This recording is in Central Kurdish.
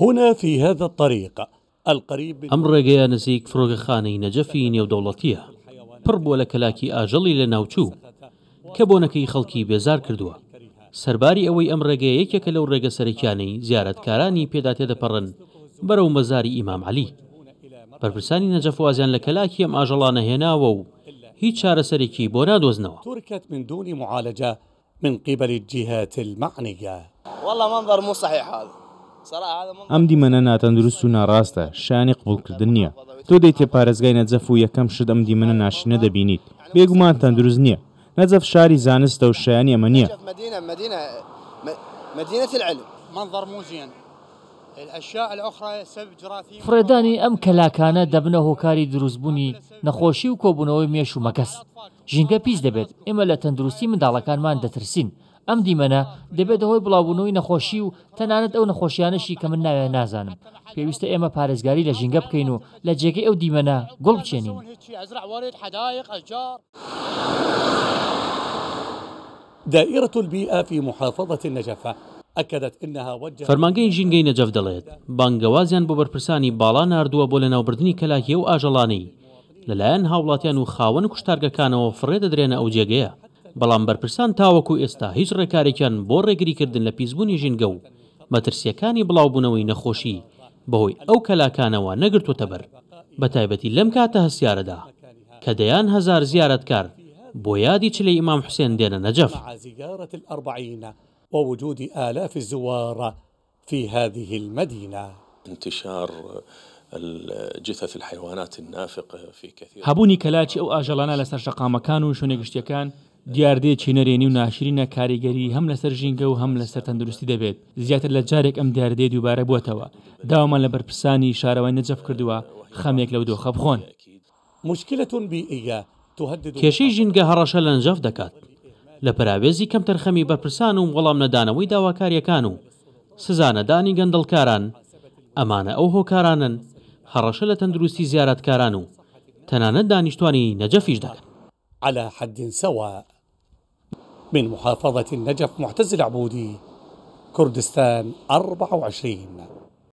هنا في هذا الطريق القريب ئەم ڕێگەیە نزیک فرۆگەخانەی نەجەفی نێودەوڵەتیە پڕ بووە لە کەلاکی ئاژەڵی لە ناوچوو کە بۆنەکەی خەڵکی بێزار کردووە سەرباری ئەوەی ئەم ڕێگەیە یەکێکە لەو ڕێگە سەرکیانەی زیارەتکارانی پێداتێ دەپەڕن بەرەو مەزاری ئیمام علی بەرپرسانی نەجەفوازیان لە کەلاکی ئەم ئاژەڵانە هێناوە و هیچ چارەسەرێکی بۆ نادۆزنەوە تركت من دون معالجة من قبل الجهات المعنية والله منظر مو صحيح هذا ئەم دیمەنە ناتەندروست و ناڕاستە شانی قبولکردن نییە تۆ دەیتێ پارێزگای نەجەف و یەکەم شدەم دیمەنە ناشینە دەبینیت بێگومان تەندروست نییە نەجەف شاری زانستە و شایانی ئەمە نییە فرێدانی ئەم کەلاکانە دەبنە هۆکاری دروستبوونی نەخۆشی و کۆبوونەوەی مێش و مەکەس ژینگە پیس دەبێت ئێمە لە تەندروستی منداڵەکانمان دەترسین ئەم دیمەنە دەبێتەوەی بڵاوبوونەوەی نەخۆشی و تەنانەت ئەو نەخۆشیانەشی کە من ناویان نازانم پێویستە ئێمە پارێزگاری لە ژینگە بکەین و لە جێگەی ئەو دیمەنە گوڵ بچێنین. دائرة البيئة في محافظة النجفة ئەکەدەت فەرمانگەی ژینگەی نەجەف دەڵێت بانگەوازیان بۆ بەرپرسانی باڵان نردووە بۆ لەناوبردننی کەلاهێ و ئاژەڵانەی لەلایەن هاوڵاتیان و خاوەن کوشتارگەکانەوە فڕێ دەدرێنە ئەو جێگەیە بەڵام بەرپرسان تاوەکو ئێستا هیچ ڕێکارێکیان بۆ ڕێگریکردن لە پیسبوونی ژینگە و مەترسیەکانی بڵاوبوونەوەی نەخۆشی بەهۆی ئەو کەلاکانەوە نەگرتوتە بەر بە تایبەتی لەم کاتە هەسیارەدا دا دەیان هزار زیارەتکار بۆ یادی چلەی ئیمام حوسێن دێنە نەجەف ووجود آلاف الزوار في هذه المدينة انتشار جثث الحيوانات النافقة في كثير هبوني كلاچ أو ئاژەڵانە لسرشقا شەقامەکان و شوێنێگشتیەکان دیاردەیەکی نەرێنی و ناشرینە کاریگەری هەم لەسەر ژینگە و هەم لەسەر تەندروستی دەبێت زیاتر لە جارێک ئەم دیاردەیە دووبارە بووتەوە داوامان لە بەرپرسانی شارەوەی نەجەف کردووە خەمێک لەو دۆخە بخۆن مشکلتون بیئگا کێشەی ژینگە هەڕەشە لەنجەف دەکات لە پراوێزی کەم تەرخەمی بەرپرسان و وەڵام نەدانەوەی داواکاریەکان و سزانەدانی گەندەڵکاران ئەمانە ئەو هۆکارانن هەڕەشە لە تەندروستی زیارەتکاران و تەنانەت دانیشتوانی نەجەفیش دەکەن على حد سەوە من محافظة النجف معتز العبودي كردستان 24